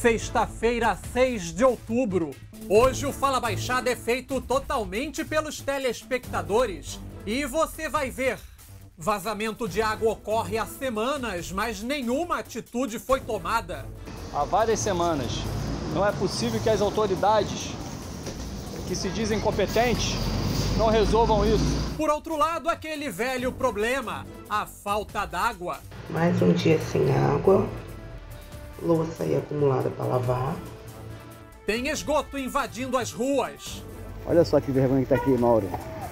Sexta-feira, 6 de outubro. Hoje o Fala Baixada é feito totalmente pelos telespectadores. E você vai ver. Vazamento de água ocorre há semanas, mas nenhuma atitude foi tomada. Há várias semanas. Não é possível que as autoridades que se dizem competentes não resolvam isso. Por outro lado, aquele velho problema, a falta d'água. Mais um dia sem água, louça aí acumulada para lavar. Tem esgoto invadindo as ruas. Olha só que vergonha que tá aqui, Mauro.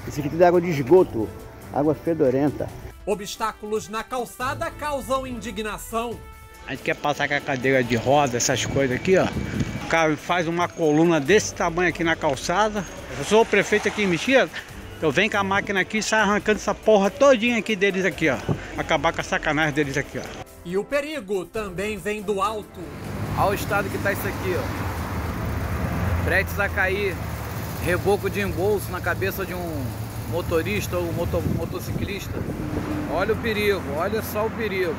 Isso aqui é água de esgoto, água fedorenta. Obstáculos na calçada causam indignação. A gente quer passar com a cadeira de roda, essas coisas aqui, ó. O cara faz uma coluna desse tamanho aqui na calçada. Eu sou o prefeito aqui em Mexias, eu venho com a máquina aqui e saio arrancando essa porra todinha aqui deles aqui, ó. Acabar com a sacanagem deles aqui, ó. E o perigo também vem do alto. Olha o estado que está isso aqui, ó. Prestes a cair, reboco de embolso na cabeça de um motorista ou moto, motociclista. Olha o perigo, olha só o perigo.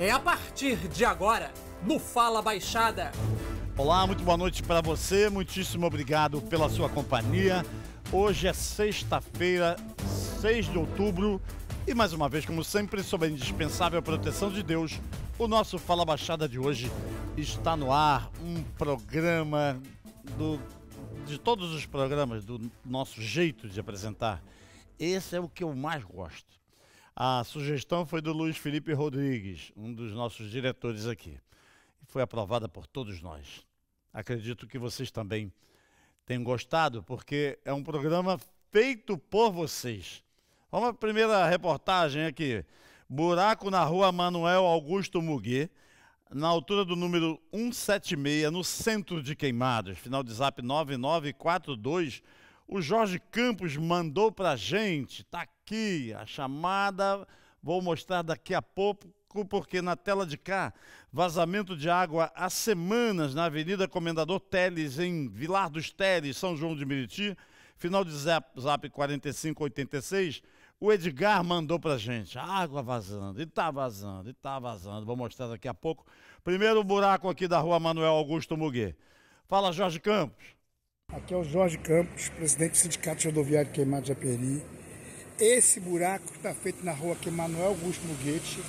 É a partir de agora, no Fala Baixada. Olá, muito boa noite para você, muitíssimo obrigado pela sua companhia. Hoje é sexta-feira, 6 de outubro e mais uma vez, como sempre, sob a indispensável proteção de Deus, o nosso Fala Baixada de hoje está no ar um programa do, de todos os programas do nosso jeito de apresentar. Esse é o que eu mais gosto. A sugestão foi do Luiz Felipe Rodrigues, um dos nossos diretores aqui. E foi aprovada por todos nós. Acredito que vocês também tenham gostado, porque é um programa feito por vocês Vamos à primeira reportagem aqui. Buraco na rua Manuel Augusto Muguê, na altura do número 176, no centro de Queimados, final de zap 9942. O Jorge Campos mandou pra gente, tá aqui a chamada, vou mostrar daqui a pouco, porque na tela de cá, vazamento de água há semanas na Avenida Comendador Teles, em Vilar dos Teles, São João de Meriti, final de zap, zap 4586. O Edgar mandou pra gente. Água vazando, e tá vazando, e tá vazando. Vou mostrar daqui a pouco. Primeiro o buraco aqui da rua Manuel Augusto Muguê. Fala, Jorge Campos. Aqui é o Jorge Campos, presidente do Sindicato Rodoviário Queimado de Aperi. Esse buraco que está feito na rua aqui, Manuel Augusto Muguete,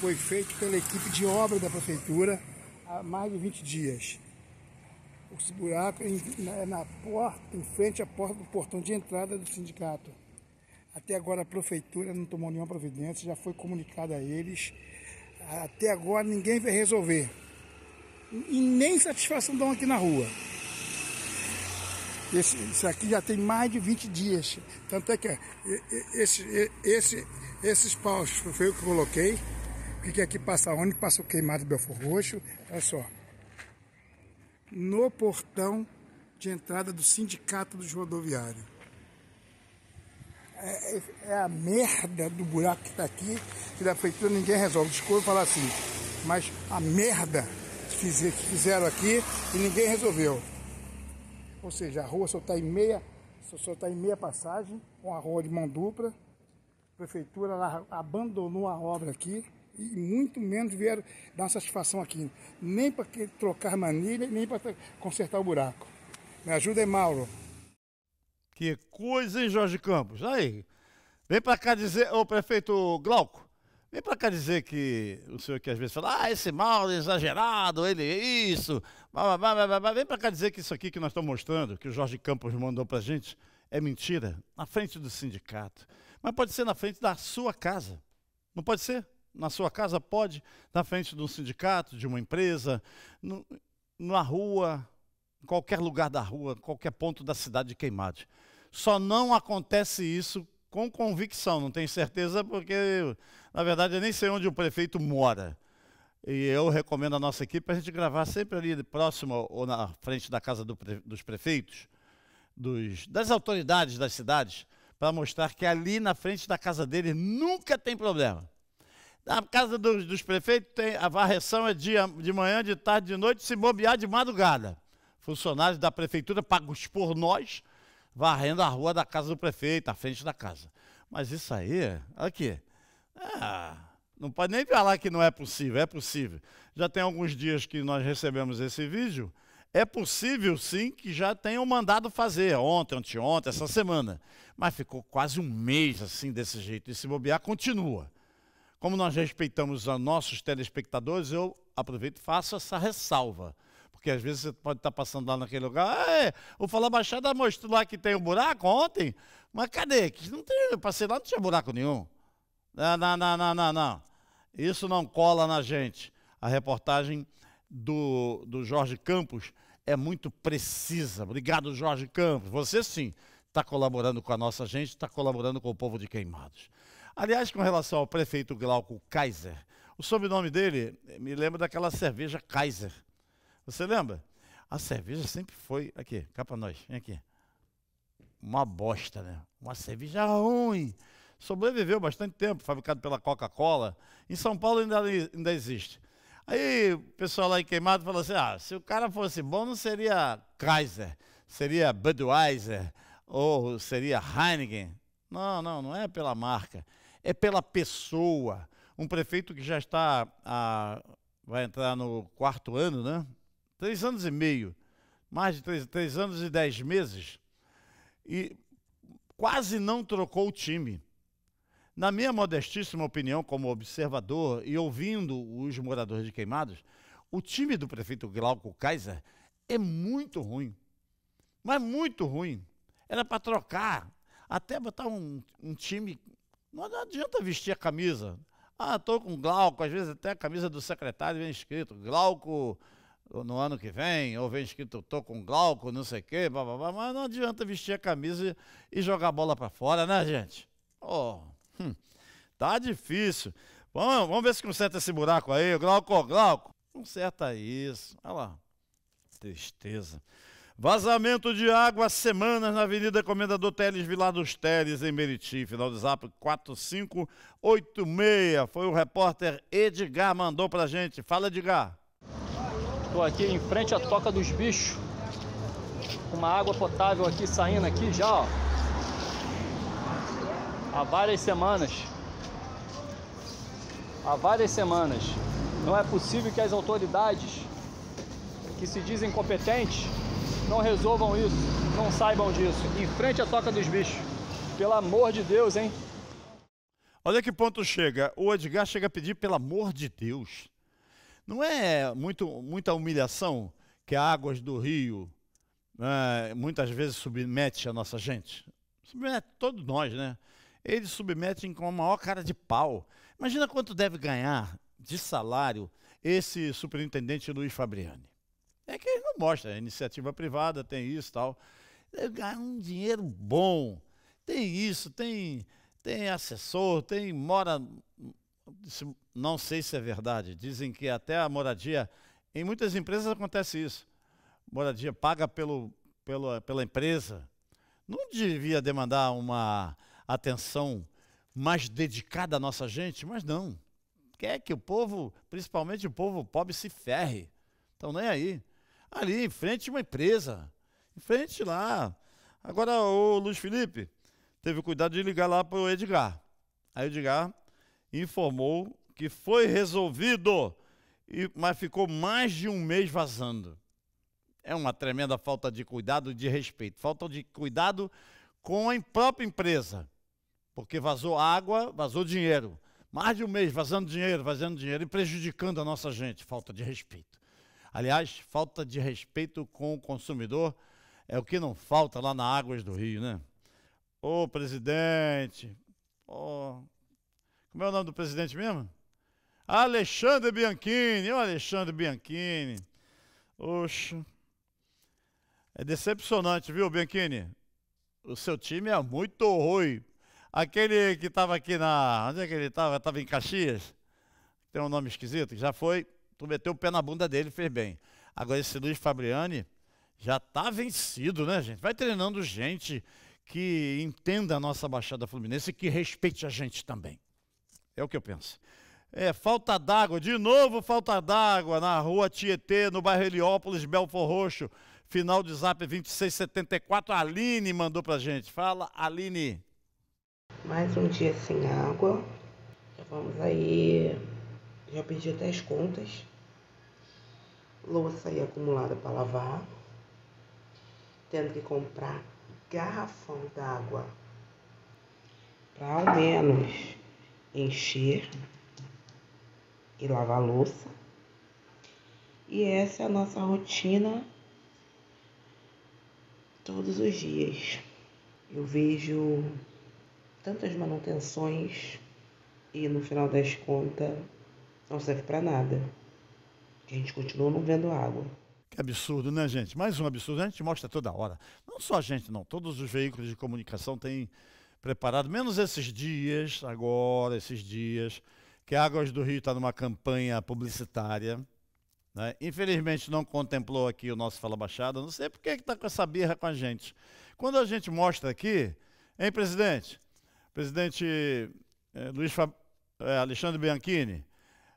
foi feito pela equipe de obra da prefeitura há mais de 20 dias. Esse buraco é na porta, em frente à porta do portão de entrada do sindicato. Até agora a prefeitura não tomou nenhuma providência, já foi comunicado a eles. Até agora ninguém vai resolver. E nem satisfação dão aqui na rua. Esse, isso aqui já tem mais de 20 dias. Tanto é que esse, esse, esses paus foi eu que coloquei. Porque aqui é passa onde passa o queimado Belfor Roxo. Olha só. No portão de entrada do Sindicato dos Rodoviários. É, é, é, a merda do buraco que está aqui, que da prefeitura ninguém resolve. Desculpa falar assim, mas a merda que fizeram aqui e ninguém resolveu. Ou seja, a rua só está em meia, só, está em meia passagem, com a rua de mão dupla. A prefeitura abandonou a obra aqui e muito menos vieram dar satisfação aqui, nem para trocar manilha, nem para consertar o buraco. Me ajuda aí, Mauro. Que coisa, hein, Jorge Campos? Aí, vem para cá dizer, ô prefeito Glauco, vem para cá dizer que o senhor que às vezes fala, ah, esse mal é exagerado, ele é isso, blá, blá, blá, blá, vem para cá dizer que isso aqui que nós estamos mostrando, que o Jorge Campos mandou para gente, é mentira, na frente do sindicato. Mas pode ser na frente da sua casa, não pode ser? Na sua casa pode, na frente de um sindicato, de uma empresa, no, na rua, em qualquer lugar da rua, qualquer ponto da cidade de Queimados. Só não acontece isso com convicção, não tenho certeza, porque, na verdade, eu nem sei onde o prefeito mora. E eu recomendo à nossa equipe a gente gravar sempre ali próximo ou na frente da casa do, dos prefeitos, dos, das autoridades das cidades, para mostrar que ali na frente da casa dele nunca tem problema. Na casa dos, dos prefeitos, tem, a varreção é dia, de manhã, de tarde, de noite, se bobear de madrugada. Funcionários da prefeitura pagos por nós varrendo a rua da casa do prefeito, à frente da casa. Mas isso aí, aqui, ah, não pode nem falar que não é possível, é possível. Já tem alguns dias que nós recebemos esse vídeo, é possível sim que já tenham mandado fazer, ontem, anteontem, essa semana. Mas ficou quase um mês assim, desse jeito, e se bobear, continua. Como nós respeitamos os nossos telespectadores, eu aproveito e faço essa ressalva. Porque às vezes você pode estar tá passando lá naquele lugar, ah, é, o Fala Baixada mostrou lá que tem um buraco ontem, mas cadê? Não tem, eu passei lá, não tinha buraco nenhum. Não, não, não, não, não, não. Isso não cola na gente. A reportagem do, do Jorge Campos é muito precisa. Obrigado, Jorge Campos. Você sim está colaborando com a nossa gente, está colaborando com o povo de Queimados. Aliás, com relação ao prefeito Glauco Kaiser, o sobrenome dele me lembra daquela cerveja Kaiser você lembra? A cerveja sempre foi. Aqui, cá para nós, vem aqui. Uma bosta, né? Uma cerveja ruim. Sobreviveu bastante tempo, fabricado pela Coca-Cola. Em São Paulo ainda, ainda existe. Aí o pessoal lá em Queimado falou assim: ah, se o cara fosse bom, não seria Kaiser, seria Budweiser, ou seria Heineken. Não, não, não é pela marca, é pela pessoa. Um prefeito que já está, a, vai entrar no quarto ano, né? três anos e meio, mais de três, três anos e dez meses, e quase não trocou o time. Na minha modestíssima opinião, como observador e ouvindo os moradores de Queimados, o time do prefeito Glauco Kaiser é muito ruim. Mas muito ruim. Era para trocar, até botar um, um time. Não adianta vestir a camisa. Ah, estou com Glauco, às vezes até a camisa do secretário vem escrito Glauco no ano que vem, ou vem escrito tô com glauco, não sei o quê, blá, blá, blá, mas não adianta vestir a camisa e, jogar a bola para fora, né, gente? Oh, hum, tá difícil. Vamos, vamos ver se conserta esse buraco aí, glauco, glauco. Conserta isso. Olha lá. Tristeza. Vazamento de água há semanas na Avenida Comendador Teles Vilar dos Teles, em Meriti. Final do zap 4586. Foi o repórter Edgar mandou pra gente. Fala, Edgar. Estou aqui em frente à Toca dos Bichos. Uma água potável aqui saindo aqui já, ó. Há várias semanas. Há várias semanas. Não é possível que as autoridades que se dizem competentes não resolvam isso, não saibam disso. Em frente à Toca dos Bichos. Pelo amor de Deus, hein? Olha que ponto chega. O Edgar chega a pedir, pelo amor de Deus. Não é muito, muita humilhação que a águas do rio né, muitas vezes submete a nossa gente? Submete todos nós, né? Eles submetem com a maior cara de pau. Imagina quanto deve ganhar de salário esse superintendente Luiz Fabriani. É que ele não mostra, é iniciativa privada, tem isso e tal. Ele ganha um dinheiro bom, tem isso, tem, tem assessor, tem mora não sei se é verdade, dizem que até a moradia, em muitas empresas acontece isso. Moradia paga pelo, pelo, pela empresa. Não devia demandar uma atenção mais dedicada à nossa gente, mas não. Quer que o povo, principalmente o povo pobre, se ferre. Então nem aí. Ali, em frente uma empresa. Em frente lá. Agora, o Luiz Felipe teve o cuidado de ligar lá para o Edgar. Aí o Edgar informou que foi resolvido, e, mas ficou mais de um mês vazando. É uma tremenda falta de cuidado e de respeito. Falta de cuidado com a própria empresa, porque vazou água, vazou dinheiro. Mais de um mês vazando dinheiro, vazando dinheiro e prejudicando a nossa gente. Falta de respeito. Aliás, falta de respeito com o consumidor é o que não falta lá na Águas do Rio, né? Ô, presidente, ô, como é o nome do presidente mesmo? Alexandre Bianchini, o Alexandre Bianchini. Oxe. É decepcionante, viu, Bianchini? O seu time é muito ruim. Aquele que estava aqui na. Onde é que ele estava? Estava em Caxias? Tem um nome esquisito, já foi. Tu meteu o pé na bunda dele, fez bem. Agora esse Luiz Fabriani já tá vencido, né, gente? Vai treinando gente que entenda a nossa Baixada Fluminense e que respeite a gente também. É o que eu penso. É, falta d'água, de novo falta d'água na rua Tietê, no bairro Heliópolis, Belfor Roxo. Final de zap 2674. Aline mandou pra gente. Fala, Aline. Mais um dia sem água. Já vamos aí. Já pedi até as contas. Louça aí acumulada para lavar. Tendo que comprar garrafão d'água. Para ao menos encher e lavar louça. E essa é a nossa rotina todos os dias. Eu vejo tantas manutenções e no final das contas não serve para nada. A gente continua não vendo água. Que absurdo, né, gente? Mais um absurdo. A gente mostra toda hora. Não só a gente, não. Todos os veículos de comunicação têm preparado, menos esses dias, agora, esses dias, que a Águas do Rio está numa campanha publicitária. Né? Infelizmente não contemplou aqui o nosso Fala Baixada, não sei por que está com essa birra com a gente. Quando a gente mostra aqui, hein, presidente? Presidente é, Luiz é, Alexandre Bianchini,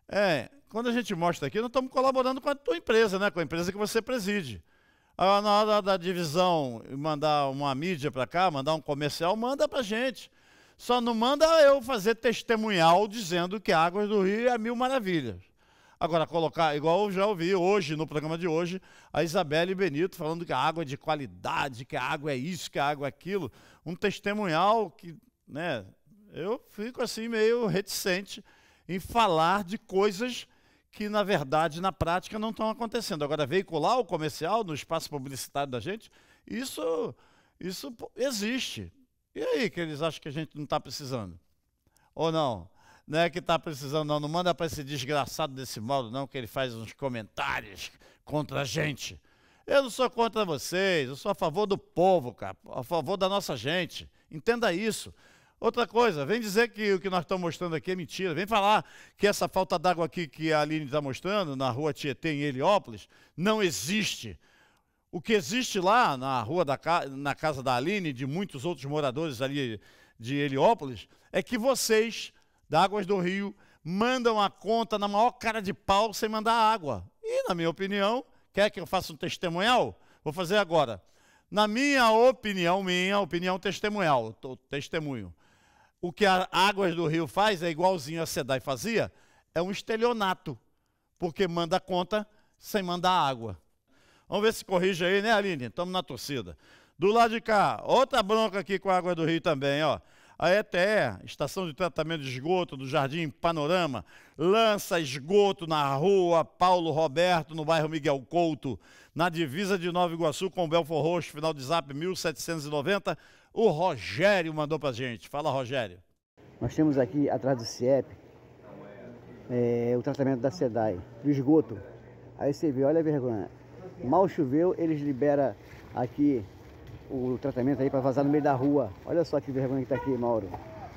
é, quando a gente mostra aqui, nós estamos colaborando com a tua empresa, né? com a empresa que você preside. Agora, na hora da divisão, mandar uma mídia para cá, mandar um comercial, manda para gente. Só não manda eu fazer testemunhal dizendo que a Águas do Rio é mil maravilhas. Agora, colocar, igual eu já ouvi hoje, no programa de hoje, a Isabelle Benito falando que a água é de qualidade, que a água é isso, que a água é aquilo. Um testemunhal que, né, eu fico assim meio reticente em falar de coisas que, na verdade, na prática, não estão acontecendo. Agora, veicular o comercial no espaço publicitário da gente, isso, isso existe. E aí que eles acham que a gente não está precisando? Ou não? Não é que está precisando, não. Não manda para esse desgraçado desse modo, não, que ele faz uns comentários contra a gente. Eu não sou contra vocês, eu sou a favor do povo, cara, a favor da nossa gente. Entenda isso. Outra coisa, vem dizer que o que nós estamos mostrando aqui é mentira. Vem falar que essa falta d'água aqui que a Aline está mostrando, na rua Tietê, em Heliópolis, não existe. O que existe lá na rua da na casa da Aline e de muitos outros moradores ali de Heliópolis é que vocês, da Águas do Rio, mandam a conta na maior cara de pau sem mandar água. E, na minha opinião, quer que eu faça um testemunhal? Vou fazer agora. Na minha opinião, minha opinião testemunhal, testemunho o que a águas do rio faz é igualzinho a Sedai fazia, é um estelionato, porque manda conta sem mandar água. Vamos ver se corrige aí, né, Aline? Estamos na torcida. Do lado de cá, outra bronca aqui com a água do rio também, ó. A ETE, Estação de Tratamento de Esgoto do Jardim Panorama, lança esgoto na rua Paulo Roberto, no bairro Miguel Couto, na divisa de Nova Iguaçu com Belfor Roxo, final de zap 1790, o Rogério mandou a gente. Fala, Rogério. Nós temos aqui atrás do CIEP é, o tratamento da SEDAI, do esgoto. Aí você vê, olha a vergonha. Mal choveu, eles liberam aqui o tratamento aí para vazar no meio da rua. Olha só que vergonha que está aqui, Mauro.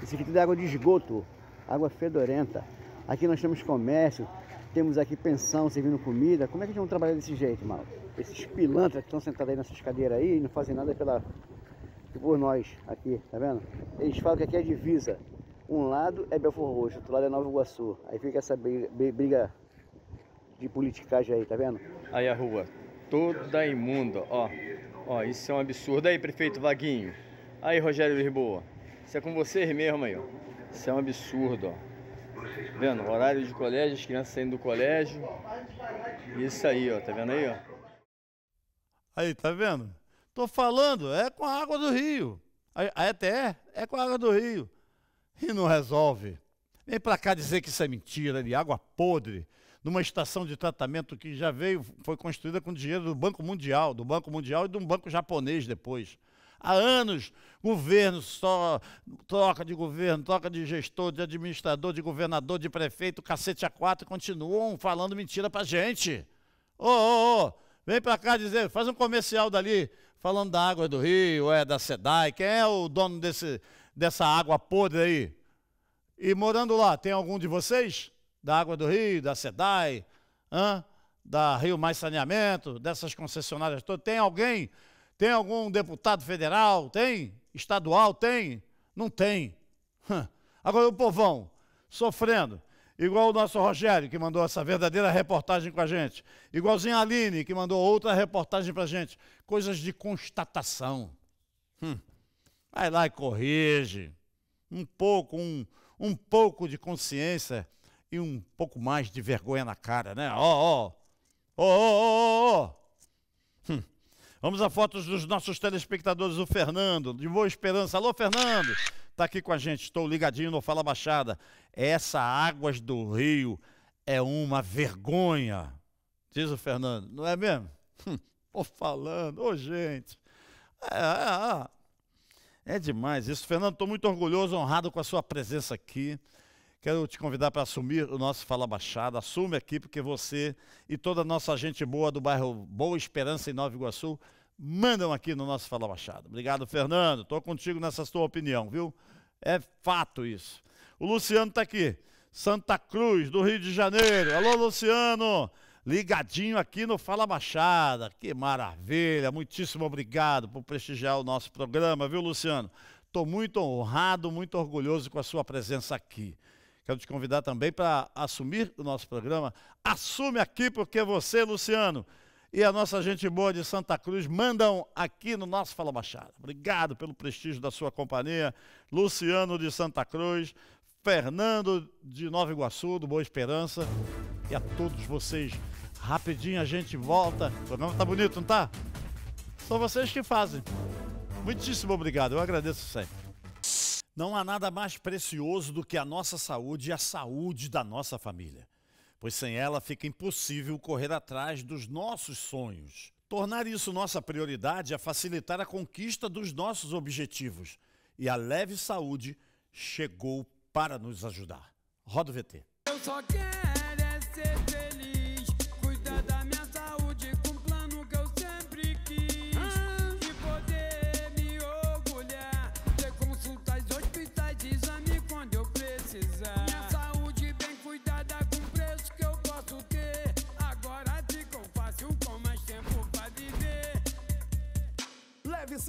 Isso aqui tudo é água de esgoto, água fedorenta. Aqui nós temos comércio, temos aqui pensão servindo comida. Como é que a gente vai trabalhar desse jeito, Mauro? Esses pilantras que estão sentados aí nessas cadeiras aí, não fazem nada pela por nós aqui, tá vendo? Eles falam que aqui é divisa. Um lado é Belfor Roxo, outro lado é Nova Iguaçu. Aí fica essa briga, briga de politicagem aí, tá vendo? Aí a rua, toda imunda, ó. Ó, isso é um absurdo. Aí, prefeito Vaguinho. Aí, Rogério Lisboa. Isso é com vocês mesmo aí, ó. Isso é um absurdo, ó. Tá vendo? Horário de colégio, as crianças saindo do colégio. Isso aí, ó. Tá vendo aí, ó? Aí, tá vendo? Estou falando, é com a água do rio. A ETE é com a água do rio. E não resolve. Vem para cá dizer que isso é mentira, de água podre, numa estação de tratamento que já veio, foi construída com dinheiro do Banco Mundial, do Banco Mundial e de um banco japonês depois. Há anos, governo só, troca de governo, troca de gestor, de administrador, de governador, de prefeito, cacete a quatro, continuam falando mentira a gente. Ô, ô, ô, Vem para cá dizer, faz um comercial dali, falando da água do rio, é da SEDAI, quem é o dono desse, dessa água podre aí? E morando lá, tem algum de vocês? Da água do rio, da SEDAI, da Rio Mais Saneamento, dessas concessionárias todas, tem alguém? Tem algum deputado federal? Tem? Estadual? Tem? Não tem. Agora o povão, sofrendo. Igual o nosso Rogério, que mandou essa verdadeira reportagem com a gente. Igualzinho a Aline, que mandou outra reportagem para a gente. Coisas de constatação. Hum. Vai lá e corrige. Um pouco, um, um pouco de consciência e um pouco mais de vergonha na cara, né? Ó, ó. Ó, ó, ó, ó. Hum. Vamos a fotos dos nossos telespectadores, o Fernando, de Boa Esperança. Alô, Fernando! Está aqui com a gente, estou ligadinho no Fala Baixada. Essa Águas do Rio é uma vergonha, diz o Fernando, não é mesmo? Hum, falando, ô gente. É, é, é, é demais isso. Fernando, estou muito orgulhoso, honrado com a sua presença aqui. Quero te convidar para assumir o nosso Fala Baixada. Assume aqui, porque você e toda a nossa gente boa do bairro Boa Esperança, em Nova Iguaçu, mandam aqui no nosso Fala Baixada. Obrigado, Fernando. Estou contigo nessa sua opinião, viu? É fato isso. O Luciano está aqui. Santa Cruz, do Rio de Janeiro. Alô, Luciano! Ligadinho aqui no Fala Baixada. Que maravilha! Muitíssimo obrigado por prestigiar o nosso programa, viu, Luciano? Estou muito honrado, muito orgulhoso com a sua presença aqui. Quero te convidar também para assumir o nosso programa. Assume aqui, porque você, Luciano, e a nossa gente boa de Santa Cruz mandam aqui no nosso Fala Baixada. Obrigado pelo prestígio da sua companhia, Luciano de Santa Cruz, Fernando de Nova Iguaçu, do Boa Esperança, e a todos vocês. Rapidinho a gente volta. O programa tá bonito, não tá? São vocês que fazem. Muitíssimo obrigado, eu agradeço sempre. Não há nada mais precioso do que a nossa saúde e a saúde da nossa família pois sem ela fica impossível correr atrás dos nossos sonhos. Tornar isso nossa prioridade é facilitar a conquista dos nossos objetivos. E a Leve Saúde chegou para nos ajudar. Roda o VT. Eu só quero é ser...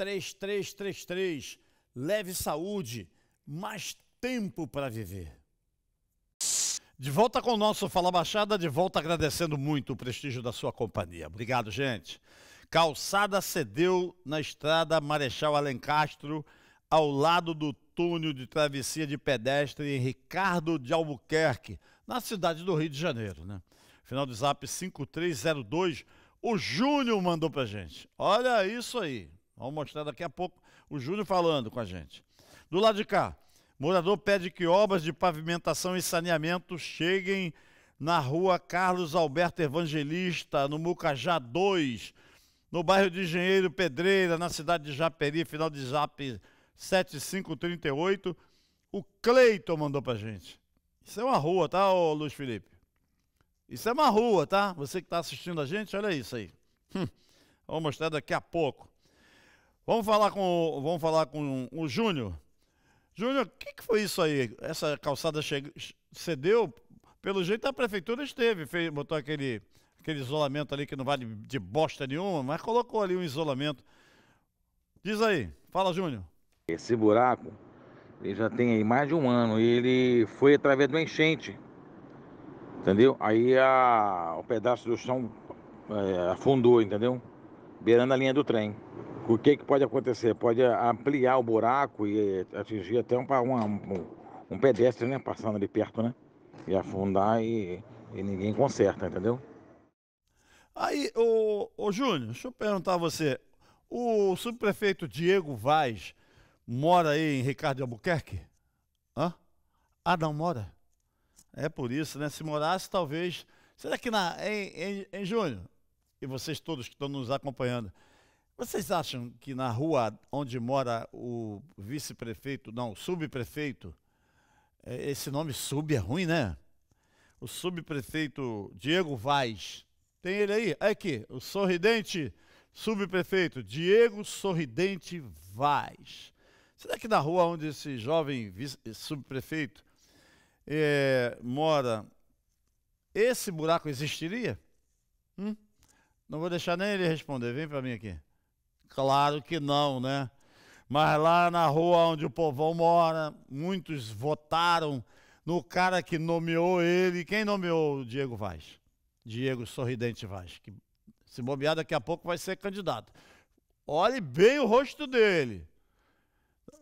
3333. Leve saúde, mais tempo para viver. De volta com o nosso Fala Baixada, de volta agradecendo muito o prestígio da sua companhia. Obrigado, gente. Calçada cedeu na estrada Marechal Alencastro, ao lado do túnel de travessia de pedestre em Ricardo de Albuquerque, na cidade do Rio de Janeiro, né? Final do zap 5302. O Júnior mandou para gente. Olha isso aí. Vamos mostrar daqui a pouco o Júlio falando com a gente. Do lado de cá, morador pede que obras de pavimentação e saneamento cheguem na rua Carlos Alberto Evangelista, no Mucajá 2, no bairro de Engenheiro Pedreira, na cidade de Japeri, final de Zap 7538. O Cleiton mandou pra gente. Isso é uma rua, tá, ô Luiz Felipe? Isso é uma rua, tá? Você que está assistindo a gente, olha isso aí. Hum. Vou mostrar daqui a pouco. Vamos falar com, vamos falar com o Júnior. Júnior, o que, que, foi isso aí? Essa calçada cedeu? Pelo jeito a prefeitura esteve, fez, botou aquele, aquele isolamento ali que não vale de bosta nenhuma, mas colocou ali um isolamento. Diz aí, fala Júnior. Esse buraco, ele já tem aí mais de um ano e ele foi através de uma enchente, entendeu? Aí a, o pedaço do chão é, afundou, entendeu? Beirando a linha do trem o que, que pode acontecer? Pode eh, ampliar o buraco e eh, atingir até um, um, um pedestre, né? Passando ali perto, né? E afundar e, e ninguém conserta, entendeu? Aí, ô, ô Júnior, deixa eu perguntar a você. O subprefeito Diego Vaz mora aí em Ricardo de Albuquerque? Hã? Ah, não mora? É por isso, né? Se morasse, talvez. Será que na, em, em, em Júnior, e vocês todos que estão nos acompanhando, vocês acham que na rua onde mora o vice-prefeito, não, o subprefeito, é, esse nome sub é ruim, né? O subprefeito Diego Vaz, tem ele aí? É aqui, o sorridente subprefeito Diego Sorridente Vaz. Será que na rua onde esse jovem subprefeito é, mora, esse buraco existiria? Hum? Não vou deixar nem ele responder, vem para mim aqui. Claro que não, né? Mas lá na rua onde o povão mora, muitos votaram no cara que nomeou ele. Quem nomeou o Diego Vaz? Diego Sorridente Vaz, que se bobear daqui a pouco vai ser candidato. Olhe bem o rosto dele.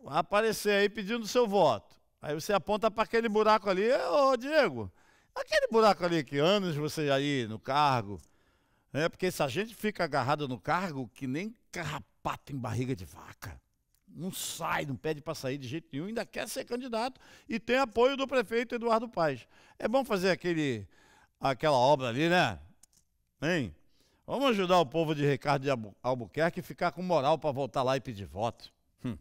Vai aparecer aí pedindo seu voto. Aí você aponta para aquele buraco ali, ô Diego, aquele buraco ali que anos você aí no cargo, é, porque se a gente fica agarrado no cargo, que nem carrapato em barriga de vaca. Não sai, não pede para sair de jeito nenhum, ainda quer ser candidato e tem apoio do prefeito Eduardo Paes. É bom fazer aquele, aquela obra ali, né? Hein? Vamos ajudar o povo de Ricardo de Albuquerque a ficar com moral para voltar lá e pedir voto. Hum.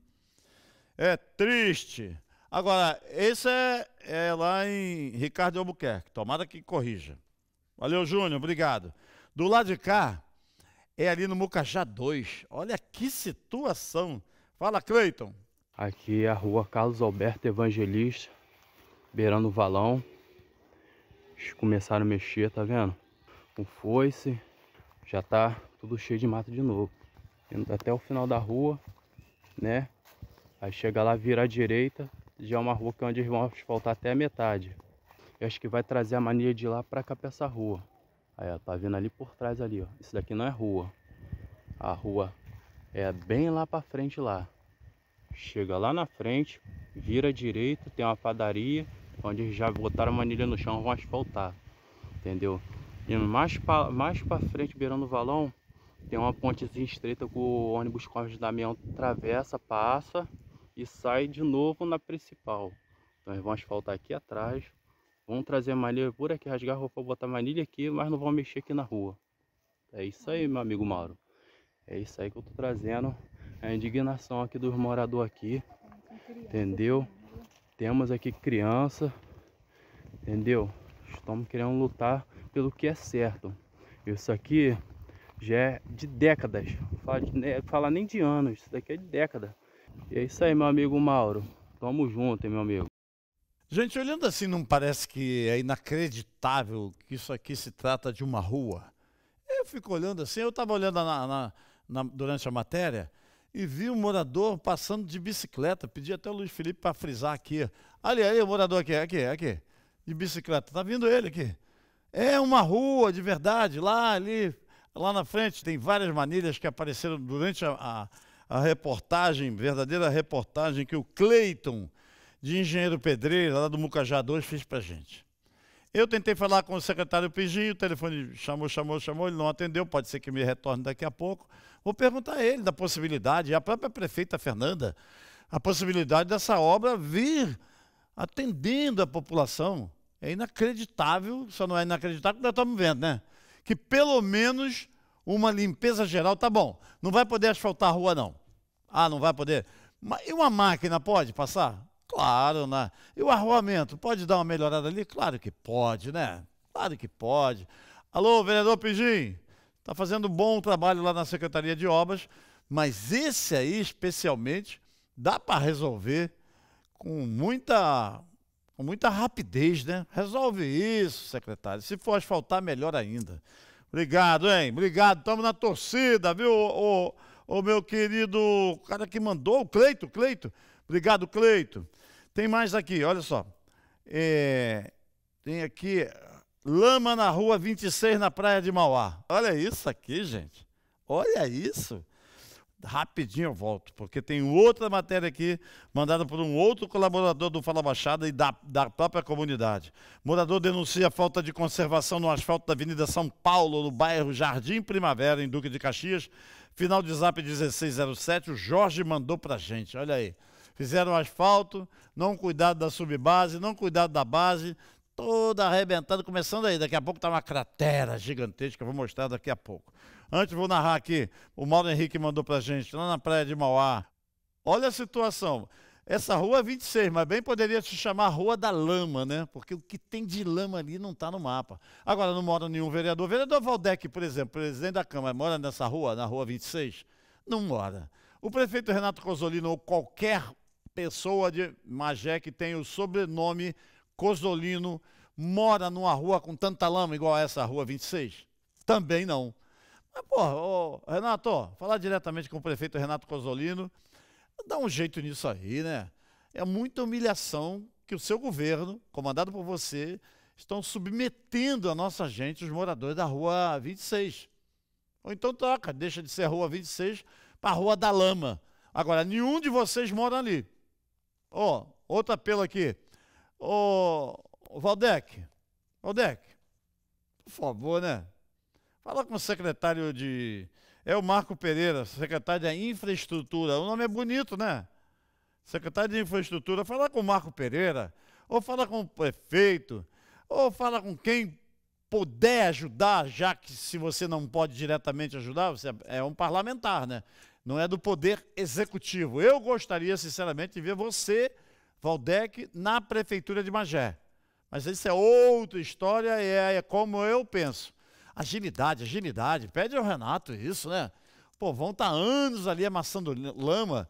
É triste. Agora, esse é, é lá em Ricardo de Albuquerque. Tomara que corrija. Valeu, Júnior. Obrigado. Do lado de cá, é ali no Mucajá 2. Olha que situação. Fala, Cleiton. Aqui é a rua Carlos Alberto Evangelista, beirando o valão. Eles começaram a mexer, tá vendo? Com foice, já tá tudo cheio de mato de novo. Indo até o final da rua, né? Aí chega lá, vira à direita, já é uma rua que é onde eles vão asfaltar até a metade. Eu acho que vai trazer a mania de lá pra cá pra essa rua. Aí, ó, tá vendo ali por trás ali, ó. Isso daqui não é rua. A rua é bem lá pra frente lá. Chega lá na frente, vira direito, tem uma padaria, onde já botaram manilha no chão, vão asfaltar. Entendeu? E mais pra, mais pra frente, beirando o valão, tem uma pontezinha estreita que o ônibus Corte Damião atravessa, passa e sai de novo na principal. Então eles vão asfaltar aqui atrás, Vão trazer manilha por aqui, rasgar roupa, vou botar manilha aqui, mas não vão mexer aqui na rua. É isso aí, meu amigo Mauro. É isso aí que eu tô trazendo. A indignação aqui dos moradores aqui. Entendeu? Temos aqui criança. Entendeu? Estamos querendo lutar pelo que é certo. Isso aqui já é de décadas. Fala, né, fala nem de anos. Isso daqui é de década. E é isso aí, meu amigo Mauro. Tamo junto, hein, meu amigo. Gente, olhando assim, não parece que é inacreditável que isso aqui se trata de uma rua. Eu fico olhando assim, eu estava olhando na, na, na, durante a matéria e vi um morador passando de bicicleta. Pedi até o Luiz Felipe para frisar aqui. Ali, ali, o morador aqui, aqui, aqui. De bicicleta. Tá vindo ele aqui. É uma rua de verdade, lá ali, lá na frente, tem várias manilhas que apareceram durante a, a, a reportagem, verdadeira reportagem que o Cleiton de engenheiro pedreiro, lá do Mucajá 2, fez para gente. Eu tentei falar com o secretário Pigi, o telefone chamou, chamou, chamou, ele não atendeu, pode ser que me retorne daqui a pouco. Vou perguntar a ele da possibilidade, a própria prefeita Fernanda, a possibilidade dessa obra vir atendendo a população. É inacreditável, só não é inacreditável que nós estamos vendo, né? Que pelo menos uma limpeza geral, tá bom, não vai poder asfaltar a rua não. Ah, não vai poder. E uma máquina pode passar? Claro, né? E o arruamento, pode dar uma melhorada ali? Claro que pode, né? Claro que pode. Alô, vereador Pijim, está fazendo um bom trabalho lá na Secretaria de Obras, mas esse aí especialmente dá para resolver com muita com muita rapidez, né? Resolve isso, secretário. Se for asfaltar, melhor ainda. Obrigado, hein? Obrigado. Estamos na torcida, viu, o, o, o meu querido cara que mandou, o Cleito, Cleito. Obrigado, Cleito. Tem mais aqui, olha só. É, tem aqui lama na rua 26 na praia de Mauá. Olha isso aqui, gente. Olha isso. Rapidinho eu volto, porque tem outra matéria aqui, mandada por um outro colaborador do Fala Baixada e da, da própria comunidade. Morador denuncia falta de conservação no asfalto da Avenida São Paulo, no bairro Jardim Primavera, em Duque de Caxias. Final de zap 1607, o Jorge mandou pra gente, olha aí. Fizeram asfalto, não cuidado da subbase, não cuidado da base, toda arrebentando, começando aí. Daqui a pouco está uma cratera gigantesca, vou mostrar daqui a pouco. Antes vou narrar aqui, o Mauro Henrique mandou para gente, lá na praia de Mauá. Olha a situação. Essa rua é 26, mas bem poderia se chamar Rua da Lama, né? Porque o que tem de lama ali não está no mapa. Agora, não mora nenhum vereador. O vereador Valdec, por exemplo, presidente da Câmara, mora nessa rua, na Rua 26? Não mora. O prefeito Renato Cosolino ou qualquer pessoa de Magé que tem o sobrenome Cosolino mora numa rua com tanta lama igual a essa rua 26? Também não. Mas, porra, ô, Renato, falar diretamente com o prefeito Renato Cosolino, dá um jeito nisso aí, né? É muita humilhação que o seu governo, comandado por você, estão submetendo a nossa gente, os moradores da rua 26. Ou então troca, deixa de ser a rua 26 para a rua da lama. Agora, nenhum de vocês mora ali. Ó, oh, outro apelo aqui. Ô, oh, Valdec, Valdec, por favor, né? Fala com o secretário de. É o Marco Pereira, secretário da Infraestrutura. O nome é bonito, né? Secretário de Infraestrutura. Fala com o Marco Pereira, ou fala com o prefeito, ou fala com quem puder ajudar, já que se você não pode diretamente ajudar, você é um parlamentar, né? não é do poder executivo. Eu gostaria, sinceramente, de ver você, Valdec, na prefeitura de Magé. Mas isso é outra história e é, é como eu penso. Agilidade, agilidade. Pede ao Renato isso, né? Pô, vão estar tá anos ali amassando lama.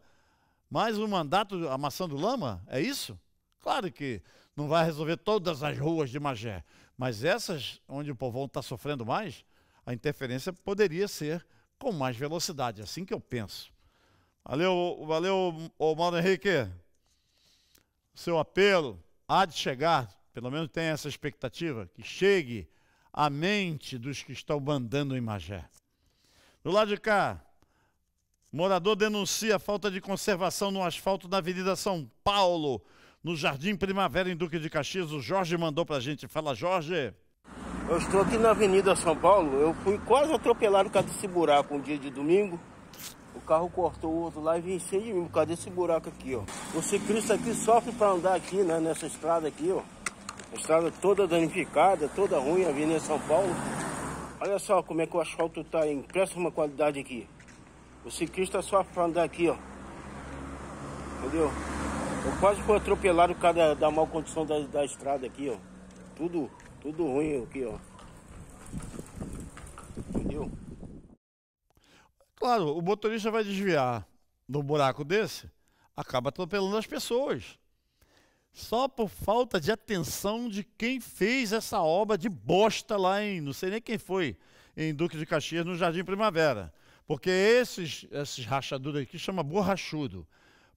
Mais um mandato amassando lama? É isso? Claro que não vai resolver todas as ruas de Magé. Mas essas onde o povão está sofrendo mais, a interferência poderia ser com mais velocidade. É assim que eu penso. Valeu, valeu, o Mauro Henrique. Seu apelo há de chegar, pelo menos tem essa expectativa, que chegue à mente dos que estão bandando em Magé. Do lado de cá, morador denuncia falta de conservação no asfalto da Avenida São Paulo, no Jardim Primavera, em Duque de Caxias. O Jorge mandou para a gente. Fala, Jorge. Eu estou aqui na Avenida São Paulo. Eu fui quase atropelado por causa desse buraco um dia de domingo. O carro cortou o outro lá e venceu de mim por causa desse buraco aqui, ó. O ciclista aqui sofre para andar aqui, né? Nessa estrada aqui, ó. estrada toda danificada, toda ruim, a Avenida São Paulo. Olha só como é que o asfalto está em péssima qualidade aqui. O ciclista sofre para andar aqui, ó. Entendeu? Eu quase fui atropelado por causa da, da condição da, da estrada aqui, ó. Tudo tudo ruim aqui, ó. Entendeu? Claro, o motorista vai desviar num buraco desse, acaba atropelando as pessoas. Só por falta de atenção de quem fez essa obra de bosta lá em, não sei nem quem foi, em Duque de Caxias, no Jardim Primavera. Porque esses, esses rachaduras aqui chama borrachudo.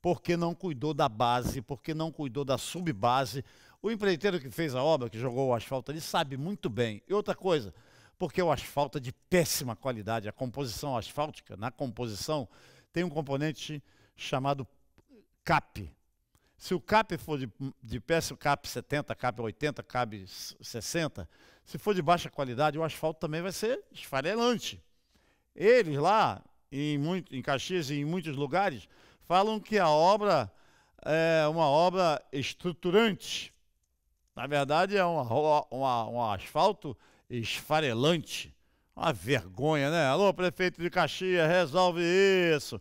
Porque não cuidou da base, porque não cuidou da subbase, o empreiteiro que fez a obra, que jogou o asfalto ali, sabe muito bem. E outra coisa, porque o asfalto é de péssima qualidade. A composição asfáltica, na composição, tem um componente chamado CAP. Se o CAP for de, de péssimo CAP 70, CAP 80, CAP 60, se for de baixa qualidade, o asfalto também vai ser esfarelante. Eles lá, em, muito, em Caxias e em muitos lugares, falam que a obra é uma obra estruturante. Na verdade, é um asfalto esfarelante. Uma vergonha, né? Alô, prefeito de Caxias, resolve isso.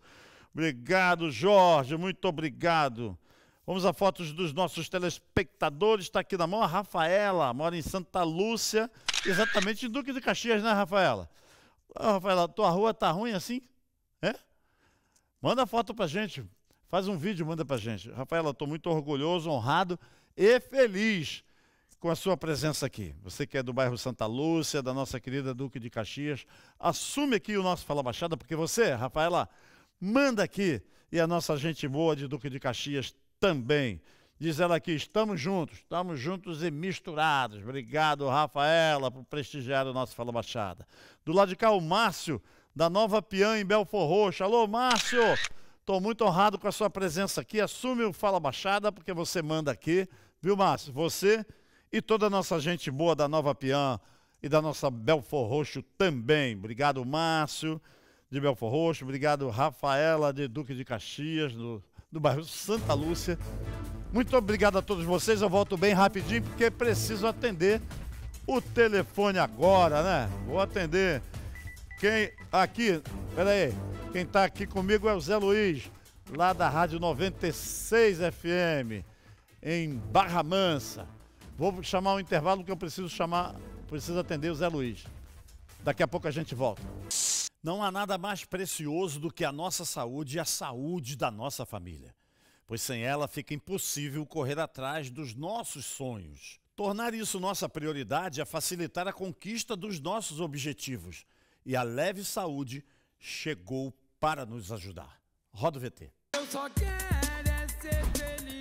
Obrigado, Jorge, muito obrigado. Vamos a fotos dos nossos telespectadores. Está aqui na mão a Rafaela, mora em Santa Lúcia, exatamente em Duque de Caxias, né, Rafaela? Oh, Rafaela, tua rua tá ruim assim? É? Manda foto pra gente. Faz um vídeo, manda pra gente. Rafaela, estou muito orgulhoso, honrado e feliz com a sua presença aqui. Você que é do bairro Santa Lúcia, da nossa querida Duque de Caxias, assume aqui o nosso Fala Baixada, porque você, Rafaela, manda aqui e a nossa gente boa de Duque de Caxias também. Diz ela aqui, estamos juntos, estamos juntos e misturados. Obrigado, Rafaela, por prestigiar o nosso Fala Baixada. Do lado de cá, o Márcio, da Nova Piã, em Belfor Roxo. Alô, Márcio! Estou muito honrado com a sua presença aqui. Assume o Fala Baixada, porque você manda aqui, viu, Márcio? Você e toda a nossa gente boa da Nova Pian e da nossa Belfor Roxo também. Obrigado, Márcio, de Belfor Roxo. Obrigado, Rafaela, de Duque de Caxias, do, do bairro Santa Lúcia. Muito obrigado a todos vocês. Eu volto bem rapidinho, porque preciso atender o telefone agora, né? Vou atender quem aqui, peraí, quem está aqui comigo é o Zé Luiz, lá da Rádio 96 FM, em Barra Mansa. Vou chamar o um intervalo que eu preciso chamar, preciso atender o Zé Luiz. Daqui a pouco a gente volta. Não há nada mais precioso do que a nossa saúde e a saúde da nossa família, pois sem ela fica impossível correr atrás dos nossos sonhos. Tornar isso nossa prioridade é facilitar a conquista dos nossos objetivos e a Leve Saúde chegou para nos ajudar. Roda o VT. Eu só quero é ser feliz.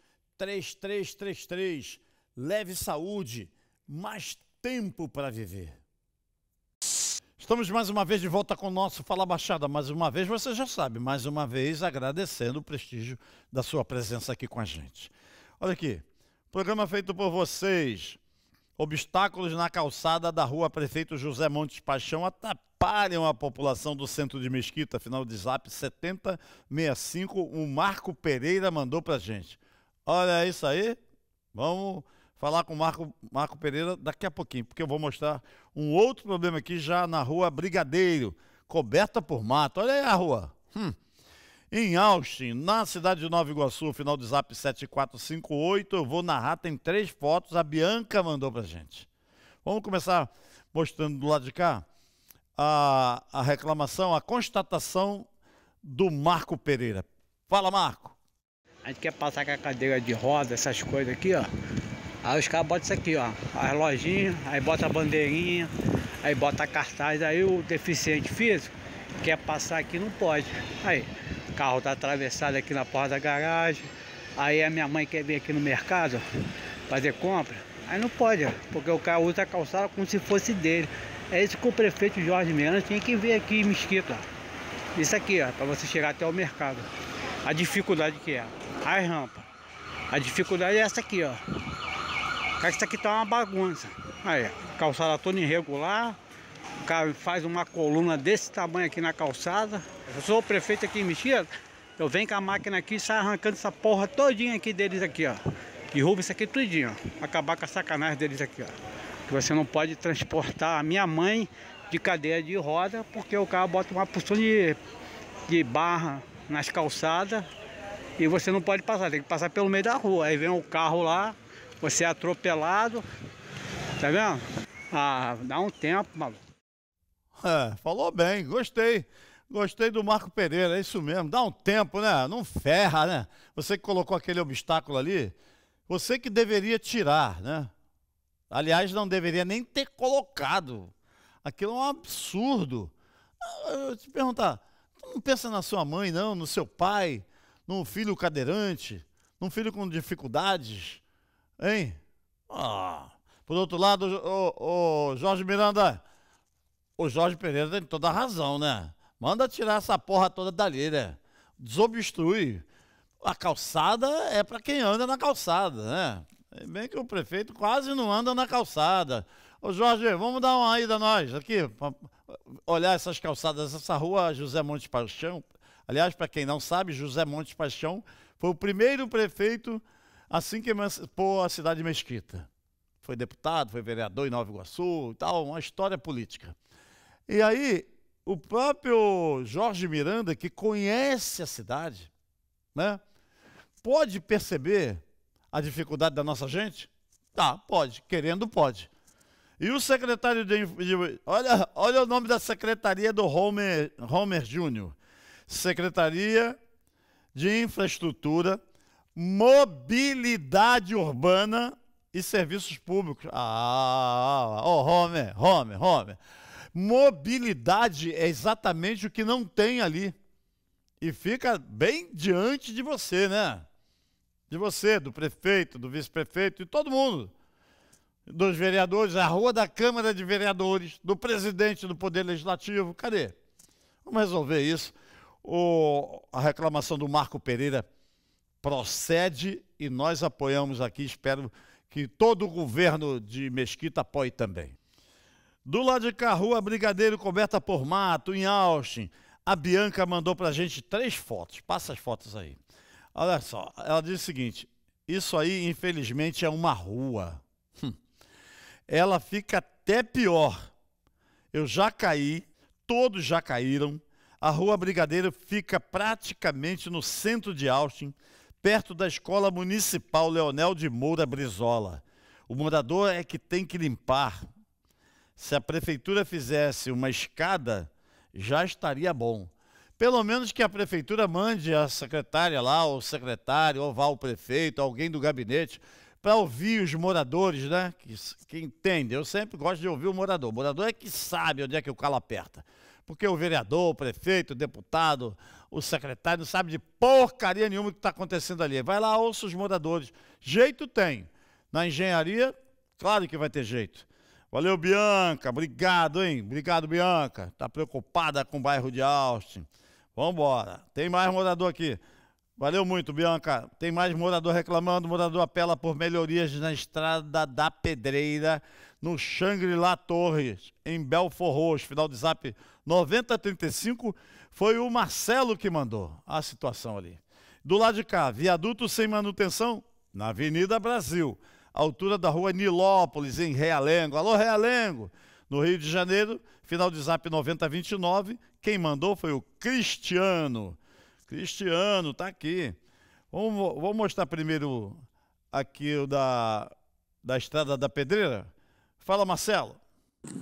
3333. Leve saúde, mais tempo para viver. Estamos mais uma vez de volta com o nosso Fala Baixada. Mais uma vez, você já sabe, mais uma vez agradecendo o prestígio da sua presença aqui com a gente. Olha aqui, programa feito por vocês. Obstáculos na calçada da rua Prefeito José Montes Paixão atrapalham a população do centro de Mesquita. Final de zap 7065, o Marco Pereira mandou para gente. Olha é isso aí. Vamos falar com o Marco, Marco Pereira daqui a pouquinho, porque eu vou mostrar um outro problema aqui já na rua Brigadeiro, coberta por mato. Olha aí a rua. Hum. Em Austin, na cidade de Nova Iguaçu, final do zap 7458, eu vou narrar, tem três fotos, a Bianca mandou pra gente. Vamos começar mostrando do lado de cá a, a reclamação, a constatação do Marco Pereira. Fala, Marco. A gente quer passar com a cadeira de roda, essas coisas aqui, ó. Aí os caras botam isso aqui, ó. As lojinhas, aí bota a bandeirinha, aí bota cartaz. Aí o deficiente físico quer passar aqui, não pode. Aí, o carro tá atravessado aqui na porta da garagem. Aí a minha mãe quer vir aqui no mercado fazer compra. Aí não pode, ó, porque o cara usa a calçada como se fosse dele. É isso que o prefeito Jorge menos tem que ver aqui em Mesquita. Isso aqui, ó, para você chegar até o mercado. A dificuldade que é as rampas. A dificuldade é essa aqui, ó. Essa aqui tá uma bagunça. Aí, calçada toda irregular. O cara faz uma coluna desse tamanho aqui na calçada. Eu sou o prefeito aqui em Mexia. Eu venho com a máquina aqui e sai arrancando essa porra todinha aqui deles aqui, ó. Derruba isso aqui tudinho, ó. Acabar com a sacanagem deles aqui, ó. Que você não pode transportar a minha mãe de cadeia de roda porque o cara bota uma porção de, de barra nas calçadas e você não pode passar, tem que passar pelo meio da rua. Aí vem o um carro lá, você é atropelado, tá vendo? Ah, dá um tempo, maluco. É, falou bem, gostei. Gostei do Marco Pereira, é isso mesmo. Dá um tempo, né? Não ferra, né? Você que colocou aquele obstáculo ali, você que deveria tirar, né? Aliás, não deveria nem ter colocado. Aquilo é um absurdo. Ah, eu te perguntar, tu não pensa na sua mãe, não, no seu pai, num filho cadeirante, num filho com dificuldades, hein? Ah. Por outro lado, o, o Jorge Miranda, o Jorge Pereira tem toda a razão, né? Manda tirar essa porra toda dali, né? Desobstrui. A calçada é para quem anda na calçada, né? É bem que o prefeito quase não anda na calçada. Ô Jorge, vamos dar uma ida nós aqui, olhar essas calçadas, essa rua José Monte Paixão, Aliás, para quem não sabe, José Montes Paixão foi o primeiro prefeito assim que emancipou a cidade de Mesquita. Foi deputado, foi vereador em Nova Iguaçu e tal, uma história política. E aí, o próprio Jorge Miranda, que conhece a cidade, né, pode perceber a dificuldade da nossa gente? Tá, pode, querendo pode. E o secretário de. de olha, olha o nome da secretaria do Homer, Homer Júnior. Secretaria de Infraestrutura, Mobilidade Urbana e Serviços Públicos. Ah, ah, ah. ó, oh, Homer, Homer, Homer. Mobilidade é exatamente o que não tem ali. E fica bem diante de você, né? De você, do prefeito, do vice-prefeito, de todo mundo. Dos vereadores, a rua da Câmara de Vereadores, do presidente do Poder Legislativo. Cadê? Vamos resolver isso. O, a reclamação do Marco Pereira procede e nós apoiamos aqui, espero que todo o governo de Mesquita apoie também. Do lado de cá, rua Brigadeiro coberta por mato, em Austin. A Bianca mandou para a gente três fotos. Passa as fotos aí. Olha só, ela diz o seguinte: isso aí, infelizmente, é uma rua. Hum. Ela fica até pior. Eu já caí, todos já caíram a Rua Brigadeiro fica praticamente no centro de Austin, perto da Escola Municipal Leonel de Moura Brizola. O morador é que tem que limpar. Se a prefeitura fizesse uma escada, já estaria bom. Pelo menos que a prefeitura mande a secretária lá, o secretário, ou vá o prefeito, alguém do gabinete, para ouvir os moradores, né? Que, que entende. Eu sempre gosto de ouvir o morador. O morador é que sabe onde é que o calo aperta porque o vereador, o prefeito, o deputado, o secretário não sabe de porcaria nenhuma que está acontecendo ali. Vai lá, ouça os moradores. Jeito tem. Na engenharia, claro que vai ter jeito. Valeu, Bianca. Obrigado, hein? Obrigado, Bianca. Está preocupada com o bairro de Austin. Vambora. Tem mais morador aqui. Valeu muito, Bianca. Tem mais morador reclamando. Morador apela por melhorias na estrada da Pedreira, no xangri la Torres, em Belfor Roxo. Final de zap 9035 foi o Marcelo que mandou a situação ali. Do lado de cá, viaduto sem manutenção na Avenida Brasil, altura da rua Nilópolis, em Realengo. Alô, Realengo! No Rio de Janeiro, final de zap 9029. Quem mandou foi o Cristiano. Cristiano, tá aqui. Vamos, vou mostrar primeiro aqui o da, da Estrada da Pedreira. Fala, Marcelo.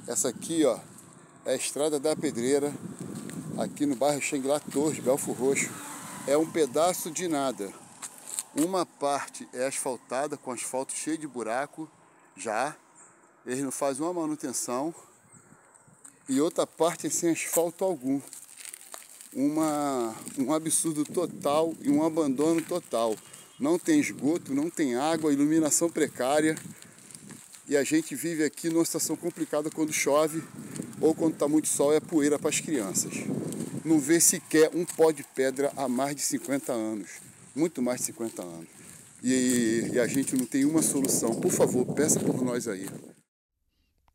Essa aqui, ó, é a Estrada da Pedreira, aqui no bairro Xanglar Torres, Belfo Roxo. É um pedaço de nada. Uma parte é asfaltada, com asfalto cheio de buraco, já. Eles não fazem uma manutenção. E outra parte é sem asfalto algum. Uma, um absurdo total e um abandono total. Não tem esgoto, não tem água, iluminação precária. E a gente vive aqui numa situação complicada quando chove ou quando está muito sol é poeira para as crianças. Não vê sequer um pó de pedra há mais de 50 anos, muito mais de 50 anos. E, e a gente não tem uma solução. Por favor, peça por nós aí.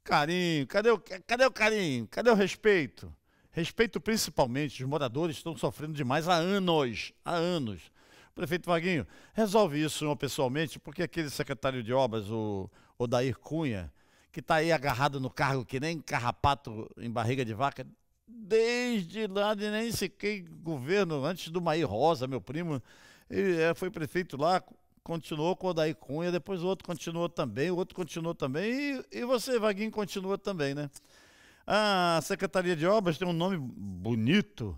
Carinho, cadê o, cadê o carinho? Cadê o respeito? Respeito principalmente, os moradores estão sofrendo demais há anos, há anos. Prefeito Vaguinho, resolve isso pessoalmente, porque aquele secretário de obras, o Odair Cunha, que está aí agarrado no cargo que nem carrapato em barriga de vaca, desde lá de nem sequer governo, antes do Maí Rosa, meu primo, ele eh, foi prefeito lá, continuou com o Daí Cunha, depois o outro continuou também, o outro continuou também, e, e você, Vaguinho, continua também, né? A Secretaria de Obras tem um nome bonito.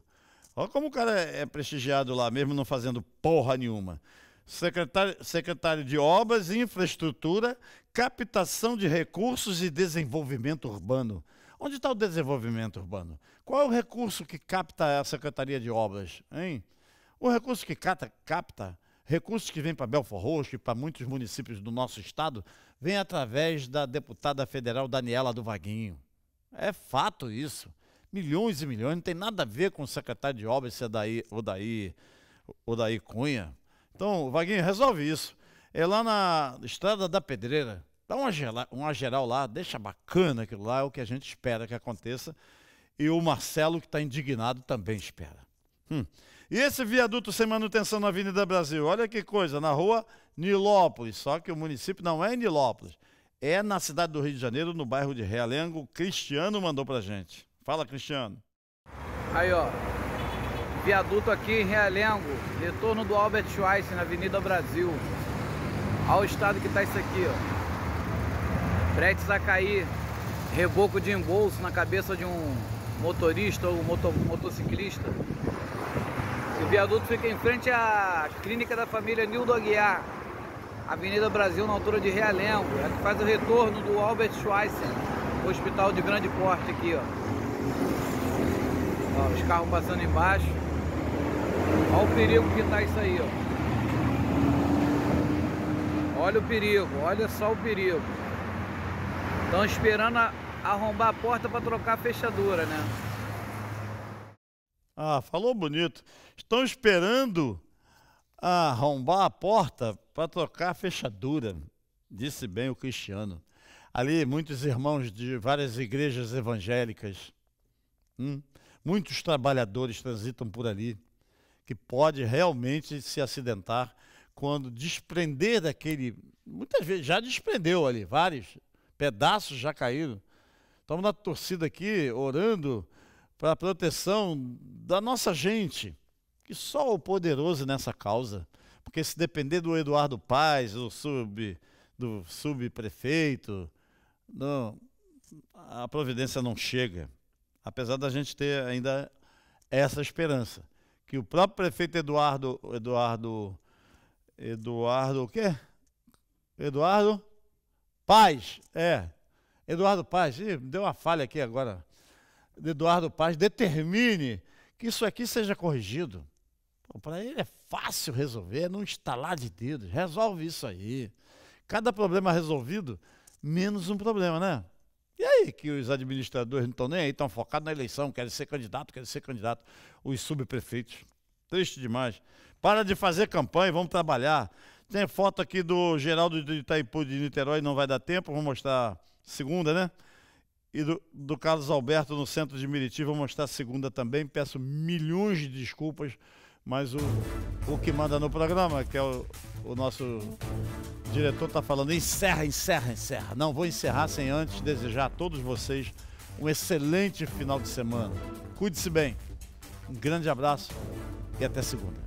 Olha como o cara é, é prestigiado lá, mesmo não fazendo porra nenhuma secretário, secretário de Obras e Infraestrutura, Captação de Recursos e Desenvolvimento Urbano. Onde está o desenvolvimento urbano? Qual é o recurso que capta a Secretaria de Obras? Hein? O recurso que capta, capta recursos que vem para Belfor Roxo e para muitos municípios do nosso estado, vem através da deputada federal Daniela do Vaguinho. É fato isso. Milhões e milhões, não tem nada a ver com o secretário de obras, se é daí, ou daí, ou daí Cunha. Então, Vaguinho, resolve isso. É lá na Estrada da Pedreira. Dá uma, uma geral lá, deixa bacana aquilo lá, é o que a gente espera que aconteça. E o Marcelo, que está indignado, também espera. Hum. E esse viaduto sem manutenção na Avenida Brasil, olha que coisa, na rua Nilópolis, só que o município não é em Nilópolis, é na cidade do Rio de Janeiro, no bairro de Realengo. Cristiano mandou pra gente. Fala, Cristiano. Aí, ó, Viaduto aqui em Realengo, retorno do Albert Schweitzer na Avenida Brasil. Olha o estado que está isso aqui, ó. a cair, reboco de embolso na cabeça de um motorista ou moto, motociclista. Esse viaduto fica em frente à clínica da família Nildo Aguiar, Avenida Brasil, na altura de Realengo. É que faz o retorno do Albert Schweitzer, hospital de grande porte aqui, ó. ó os carros passando embaixo. Olha o perigo que tá isso aí, ó. Olha o perigo, olha só o perigo. Estão esperando a, arrombar a porta para trocar a fechadura, né? Ah, falou bonito. Estão esperando arrombar a porta para trocar a fechadura, disse bem o Cristiano. Ali, muitos irmãos de várias igrejas evangélicas, hum, muitos trabalhadores transitam por ali que pode realmente se acidentar quando desprender daquele. Muitas vezes já desprendeu ali, vários pedaços já caíram. Estamos na torcida aqui, orando para a proteção da nossa gente, que só o poderoso nessa causa. Porque se depender do Eduardo Paz, do, sub, do subprefeito, não, a providência não chega. Apesar da gente ter ainda essa esperança que o próprio prefeito Eduardo. Eduardo. Eduardo o quê? Eduardo Paz, é. Eduardo Paz, Ih, deu uma falha aqui agora. Eduardo Paz determine que isso aqui seja corrigido. Para ele é fácil resolver, não instalar de dedos. Resolve isso aí. Cada problema resolvido, menos um problema, né? E aí que os administradores não estão nem aí, estão focados na eleição, querem ser candidato, querem ser candidato. Os subprefeitos. Triste demais. Para de fazer campanha, vamos trabalhar. Tem foto aqui do Geraldo de Itaipu de Niterói, não vai dar tempo, vou mostrar segunda, né? E do, do Carlos Alberto no centro de Miriti, vou mostrar segunda também. Peço milhões de desculpas mas o, o que manda no programa, que é o, o nosso diretor, está falando: encerra, encerra, encerra. Não vou encerrar sem antes desejar a todos vocês um excelente final de semana. Cuide-se bem. Um grande abraço e até segunda.